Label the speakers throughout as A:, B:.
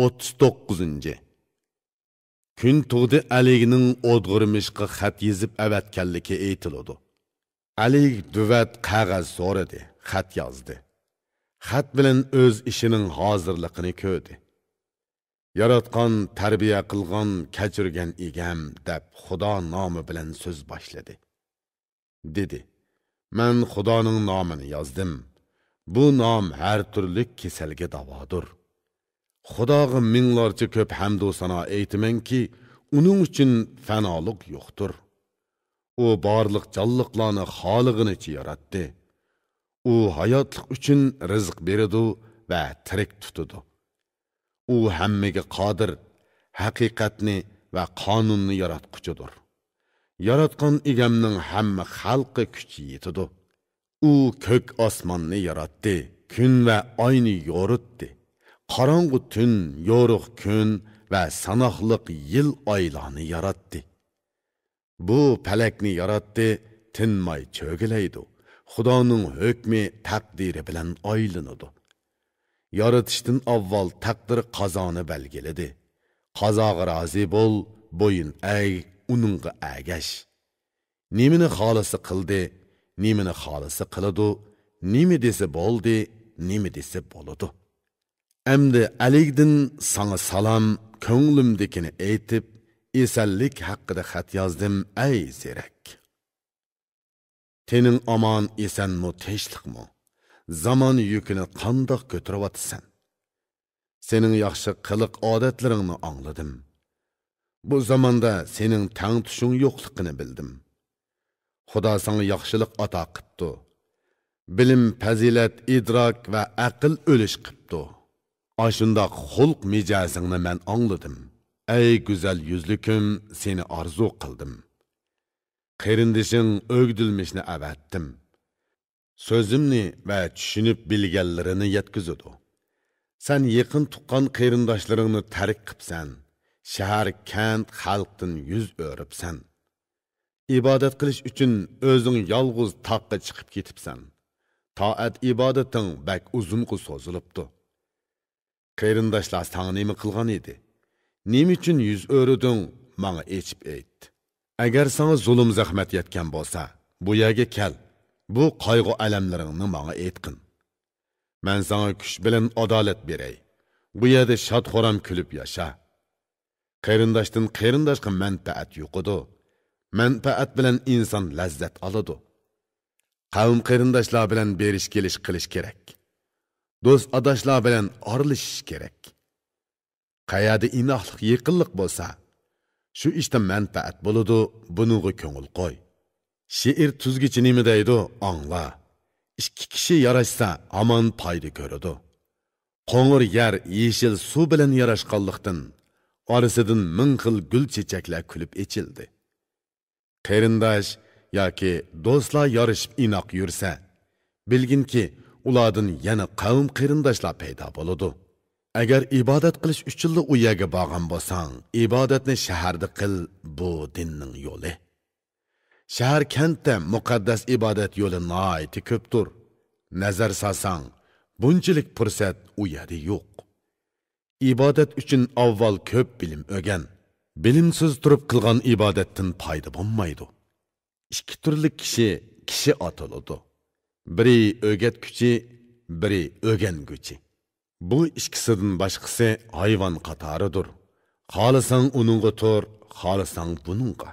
A: 39 to'qqizinchi kun tug'di alining o'dg'irmishqa xat yozib avatganligi aytiladi alik duvat qog'oz so'radi xat yozdi xat bilan o'z ishining hozirligini ko'rdi yaratgan tarbiya qilgan kechirgan egam deb xudo nomi bilan so'z boshladi dedi "Men xudoning nomini yozdim bu nom har turli kasalga davodir xudoga minglarcha ko'p hamdu sano aytimanki uning uchun fanoliq yo'qdir u borliq jonliqlarni xolig'inicha yaratdi u hayotliq uchun rizq beradi va tirik tutadi u hammaga qodir haqiqatni va qonunni yaratquchidir yaratgan egamning hamma xalqi kuchi yetidi u ko'k osmonni yaratdi kun va oyni yoritdi qorong'u tun yorug' kun va sanoqliq yil oylarni yaratdi bu palakni yaratdi tinmay cho'gilaydi xudoning hukmi taqdiri bilan oylinadi yaratishdan avval taqdir qazoni belgiladi qazoga rozi bo'l bo'yin ay uningga agash nimini xolisi qildi nimini xolisi qiladi nima desa bo'ldi nima desa bo'ladi Әмді әлейдің саңы салам, көңілім декені әйтіп, есәлік хаққыда қат яздым әй зерек. Тенің аман есән мұ тешлік мұ? Заман юкіні қандық көтіріп атысын. Сенің яқшы қылық адетлеріңні аңладым. Бұ заманда сенің тәң түшін йоқлықыны білдім. Худа саңы яқшылық ата қыпты. Білім, пәзилет, идрак вә әқіл өліш қыпты. ashundoq xulq mijozingni man angladim ey go'zal yuzlikim seni orzu qildim qarindishing o'gdilmishni avatdim so'zimni va tushunib bilganlarini yetkazudi san yaqin tuqqan qarindoshlaringni tark qilibsan shahar kand xalqdan yuz o'ribsan ibodat qilish uchun o'zing yolg'iz toqqa chiqib ketibsan toat ibodating bak uzunga so'zilibdi qarindoshlar sanga nima qilgan edi nima uchun yuz o'riding manga echib aytdi agar sanga zulm zahmat yetgan bo'lsa bu yerga kel bu qayg'u alamlaringni manga aytqin man sanga kuch bilan adolat beray bu yerda shodxo'ram kulib yasha qarindoshdan qarindoshga manfaat yuqidi manfaat bilan inson lazzat oladi qavm qarindoshlar bilan berish kelish qilish kerak do'st adoshlar bilen orilishish kerak qayerda inohliq yiqinliq bo'lsa şu işte manfaat bo'ladi buningga ko'ngil qo'y she'r tuzgichi nima deydi anla, ikki kişi yarashsa aman foyda ko'radi Konur yer yeshil suv bilan yarashqanliqdan orasidan ming xil gul içildi. kulib ya ki dostla do'stlar inak inoq bilgin ki. ulardan yana qavm qarindoshlar paydo bo'ladi agar ibodat qilish uchunla u yerga borgan bo'lsang ibodatni shaharda qil bu dinning yo'li shahar kentda muqaddas ibodat yo'li ko'p ko'pdir nazar solsang bunchalik fursat u yerda yo'q ibodat uchun avval ko'p bilim o'rgan bilimsiz turib qilgan ibodatdan foyda bo'lmaydi ikki turli kishi kishi otiladi biri o'rgatguchi biri o'rganguchi bu ikkisidan boshqasi hayvon qatoridir xohlasang uningga tur xohlasang buningga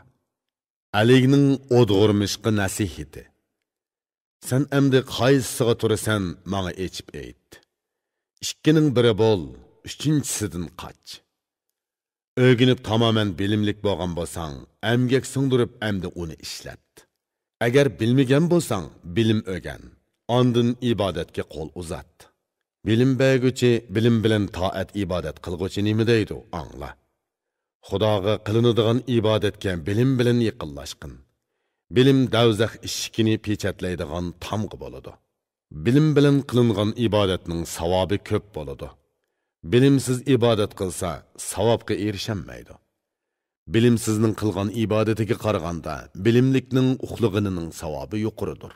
A: alining o'dg'urmishqi nasihati san endi qaysisiga turasan manga echib ayt ikkining biri bo'l uchinchisidan qoch o'rginib tamoman bilimlik bo'lgan bo'lsang amgak singdirib endi uni ishlat agar bilmagan bo'lsang bilim o'rgan ondin ibodatga qo'l uzat bilim beguchi bilim bilan toat ibodat qilguchi nima deydi angla xudoga qilinadigan ibodatga bilim bilan yaqinlashqin bilim davzax eshigini pechatlaydigan tamg'i bo'ladi bilim bilan qilingan ibodatning savobi ko'p bo'ladi bilimsiz ibodat qilsa savobga erishaolmaydi bilimsizning qilgan ibodatiga qaraganda bilimlikning uxlig'ining savobi yuqoridir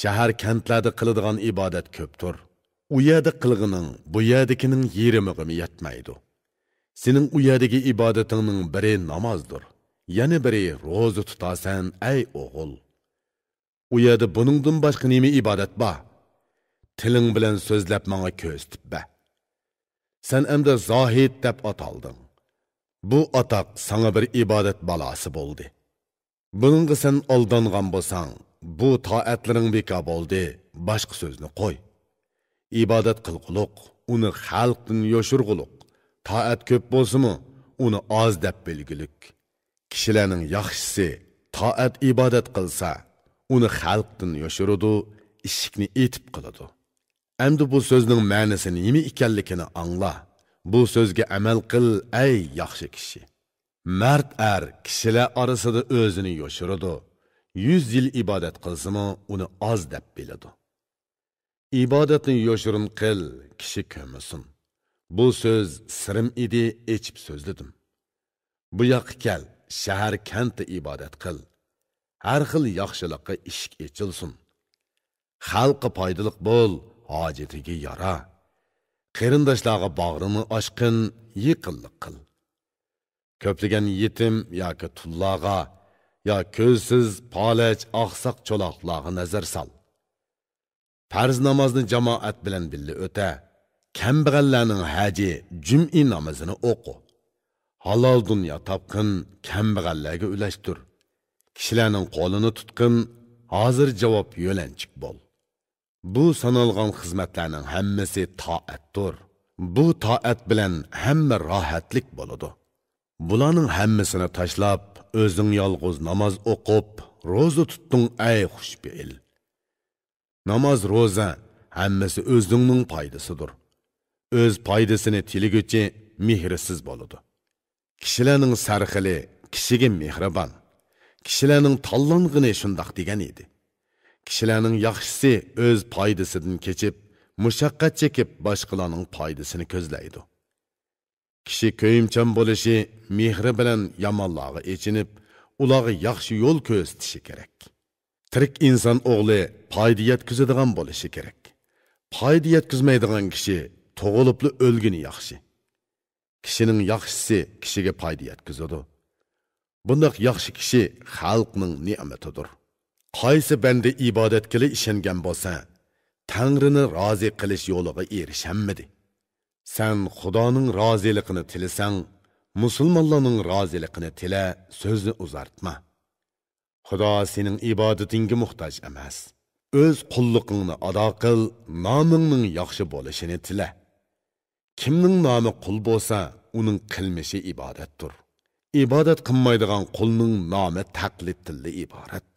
A: shahar kantlarda qiladigan ibodat ko'pdir u yerda qilg'ining bu yerdakining yerimig'imi yetmaydi sening u yerdagi ibodatingning biri namozdir yana biri ro'za tutasan ay o'g'il u yerda buningdan boshqa nima ibodat bor tiling bilan so'zlab menga ko'rsatib ba san endi zohid deb atalding Bu атақ саңа бір ибадет баласы болды. Бұныңғы сен алданған болсаң, bu таәтлінің бека болды, башқы сөзіні қой. Ибадет қылғылық, оны халықтың ешірғылық, таәт көп болсы мұ, оны аз дәп білгілік. Кішіләнің яқшысы таәт ибадет қылса, оны халықтың ешіруду, ішікні етіп қылыды. Әмді бұл сөзінің мәнісі немі екенлікіні аңла. bu so'zga amal qil ey yaxshi kishi mard ar kishilar orasida o'zini yoshiradi yuz yil ibodat qilsimi uni oz deb biladi ibodatni yoshirin qil kishi ko'masin bu so'z sirim edi echib so'zladim bu yoqqa kel shahar kanti ibodat qil har xil yaxshilikqa ishik echilsin xalqqa foydaliq bo'l hojatiga yara qarindoshlarga bag'rini ochqin yiqinlik qil ko'plagan yetim yoki tullarga yo ko'zsiz polach oqsoq cho'loqlarga nazar sol farz namozni jamoat bilan birga o'ta kambag'allarning haji jumi namozini o'qi halol dunyo topqin kambag'allarga ulashtir kishilarning qo'lini tutqin hozir javob yo'lanchik bo'l bu sanalgan xizmatlarning hammasi toatdir bu toat bilan hamma rohatlik bo'ladi bularning hammasini tashlab o'zing yolg'iz namoz o'qib ro'za tutding ay xushbe'il namoz ro'za hammasi o'zingning foydasidir o'z foydasini tiliguchi mehrsiz bo'ladi kishilarning sarxili kishiga mehribon kishilarning tanlang'ini shundoq degan edi kishilarning yaxshisi o'z foydasidan kechib mushaqqat chekib boshqalarning foydasini ko'zlaydi kishi ko'yimchan bo'lishi mehri bilan yomonlarga echinib ularga yaxshi yo'l ko'rsatishi kerak tirik inson o'g'li foyda yetkazadigan bo'lishi kerak foyda yetkazmaydigan kishi tug'ilibli o'lguni yaxshi kishining yaxshisi kishiga foyda yetkazadi bundoq yaxshi kishi xalqning ne'matidir qaysi bandi ibodat ishongan bo'lsa tangrini rozi qilish yo'liga erishanmidi san xudoning roziligini tilasang musulmonlarning roziligini tila so'zni uzartma xudo sening ibodatingga muhtoj emas o'z qulliqingni ado qil nomingning yaxshi bo'lishini tila kimning nomi qul bo'lsa uning qilmishi ibodatdir ibodat qilmaydigan qulning nomi taqlid tilli iborat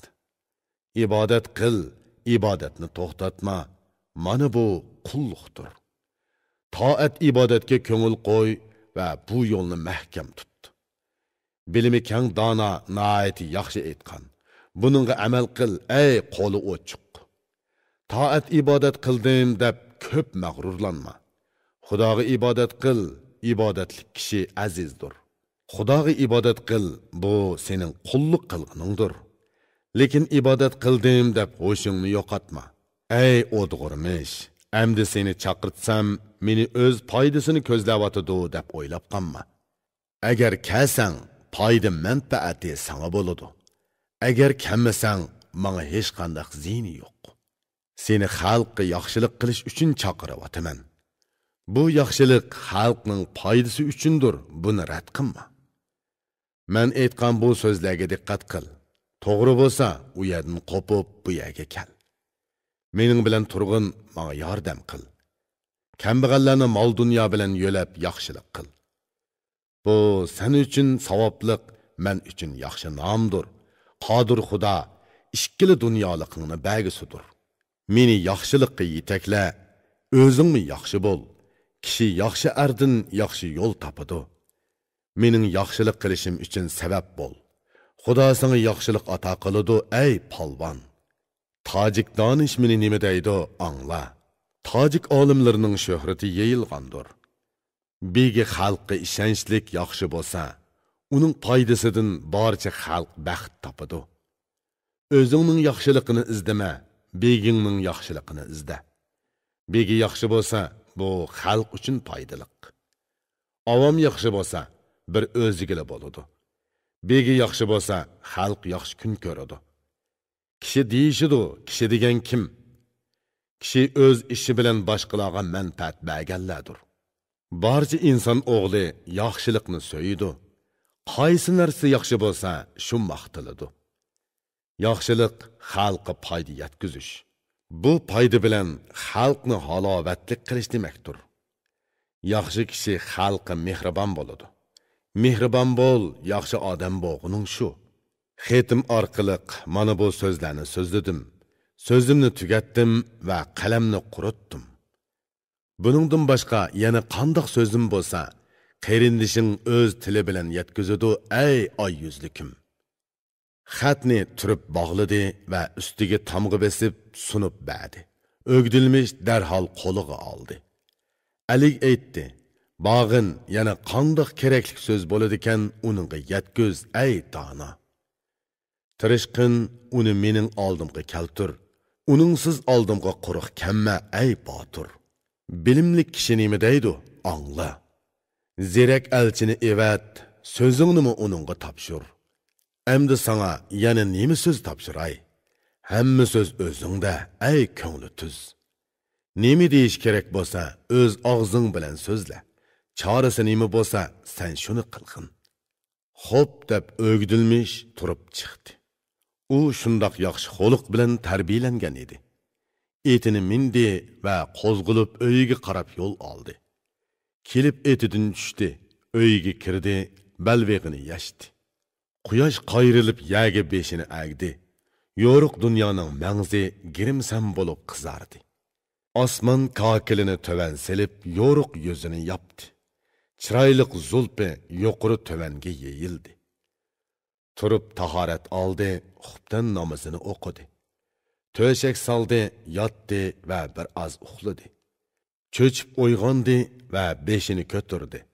A: ibodat qil ibodatni to'xtatma mana bu qulluqdir toat ibodatga ko'ngil qo'y va bu yo'lni mahkam tut bilimi kang dona noayti yaxshi aytgan buningga amal qil ey qo'li o'chiq toat ibodat qildim deb ko'p mag'rurlanma xudoga ibodat qil ibodatli kishi azizdir xudoga ibodat qil bu sening qulluq qilganingdir lekin ibodat qildim deb qo'shingni yo'qotma ey o'dg'urmish amdi seni chaqirtsam meni o'z foydasini ko'zlayotidi deb o'ylab qolma agar kelsang foyda manfaati sanga bo'ladi agar kammasang manga hech qanday ziyni yo'q seni xalqqa yaxshilik qilish uchun chaqiryapman bu yaxshilik xalqning foydasi uchundir buni rad qilma man aytgan bu so'zlarga diqqat qil to'g'ri bo'lsa u yerdan qo'pib bu yerga kel mening bilan turg'in manga yordam qil kambag'allarni mol dunyo bilan yo'lab yaxshilik qil bu sen uchun savobliq men uchun yaxshi nomdir qodir xudo ikkili dunyoliqingni bagisidir meni yaxshilikqa yetakla o'zingmi yaxshi bo'l kishi yaxshi ardin yaxshi yo'l topidi mening yaxshilik qilishim uchun sabab bo'l xudo sanga yaxshilik ato qiladi ey polvon tojik donishmini nima deydi angla tojik olimlarining shuhrati yeyilgandir begi xalqqa ishonchlik yaxshi bo'lsa uning foydasidan barcha xalq baxt topadi o'zingning yaxshiligini izdama begingning yaxshiligini izda begi yaxshi bo'lsa bu xalq uchun foydaliq avom yaxshi bo'lsa bir o'zigili bo'ladi begi yaxshi bo'lsa xalq yaxshi kun ko'radi kishi deyishidu kishi degan kim kishi o'z ishi bilan boshqalarga manfaat berganlardir barcha inson o'g'li yaxshilikni so'yidi qaysi narsa yaxshi bo'lsa shu maqtiladi yaxshilik xalqqa foyda yetkazish bu foyda bilan xalqni halovatlik qilish demakdir yaxshi kishi xalqqa mehribon bo'ladi mehribon bo'l yaxshi odam bo'g'ining shu xetim orqaliq mana bu so'zlarni so'zladim so'zimni tugatdim va qalamni quritdim buningdan boshqa yana qandoq so'zim bo'lsa qarindishing o'z tili bilan yetkazidu ey oy yuzlikim xatni turib bog'ladi va ustiga tomg'i besib sunib berdi o'gdilmish darhol qo'liga oldi alik aytdi bog'in yana qandoq kerakli so'z bo'ladikan uninga yetkuz ay dono tirishqin uni mening oldimga keltir uningsiz oldimga quruq kamma ay botur bilimli kishi nima deydi angla zerak elchini evat so'zingnimi uninga topshir Әмді саңа яны немі сөз тапшырай. Әмі сөз өзіңді әй көңілі түз. Немі дейіш керек болса, өз ағзың білән сөзлі. chorasi nima bo'lsa san shuni qilg'in xo'p deb o'gdilmish turib chiqdi u shundoq yaxshi xuluq bilan tarbiyalangan edi etini mindi va qo'zg'ilib uyiga qarab yo'l oldi kelib etidan tushdi uyiga kirdi balveg'ini yashdi quyosh qayrilib yagi beshini agdi yo'ruq dunyoning mangzi girimsan bo'lib qizardi osmon kokilini tuvan silib yo'ruq yuzini yopdi Çıraylık zulpe yukarı tövenge yeyildi. Turup taharet aldı, huptan namazını okudu. Töşek saldı, yattı ve bir az uxladı. Çöçüp uygandı ve beşini kötürdü.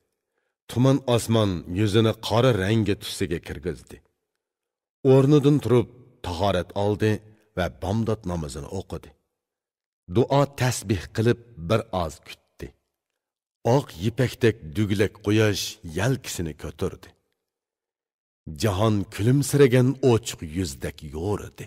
A: Tuman asman yüzünü qara rengi tüsüge kirgizdi. Ornudun turib taharet aldı ve bomdod namazını o'qidi. Du'a tesbih kılıp bir az kutdi. oq yipakdek duglak quyosh yalkisini ko'tardi jahon kulimsiragan ochiq yuzdek yo'ridi